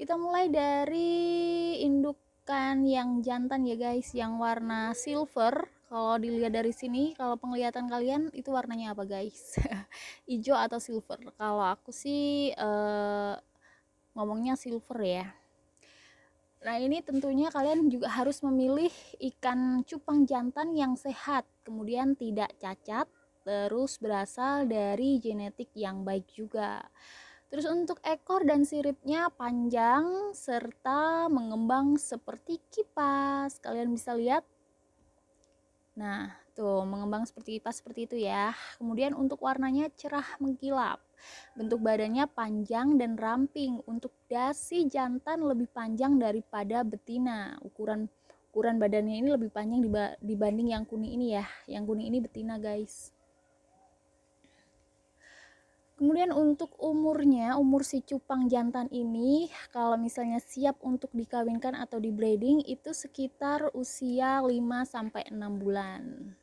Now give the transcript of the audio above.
Kita mulai dari indukan yang jantan ya guys, yang warna silver. Kalau dilihat dari sini, kalau penglihatan kalian itu warnanya apa guys? Hijau atau silver? Kalau aku sih uh, ngomongnya silver ya. Nah, ini tentunya kalian juga harus memilih ikan cupang jantan yang sehat, kemudian tidak cacat, terus berasal dari genetik yang baik juga. Terus untuk ekor dan siripnya panjang serta mengembang seperti kipas. Kalian bisa lihat. Nah, tuh mengembang seperti kipas seperti itu ya. Kemudian untuk warnanya cerah mengkilap. Bentuk badannya panjang dan ramping. Untuk dasi jantan lebih panjang daripada betina. Ukuran ukuran badannya ini lebih panjang dibanding yang kuning ini ya. Yang kuning ini betina, guys. Kemudian untuk umurnya, umur si cupang jantan ini kalau misalnya siap untuk dikawinkan atau di breeding itu sekitar usia 5 sampai 6 bulan.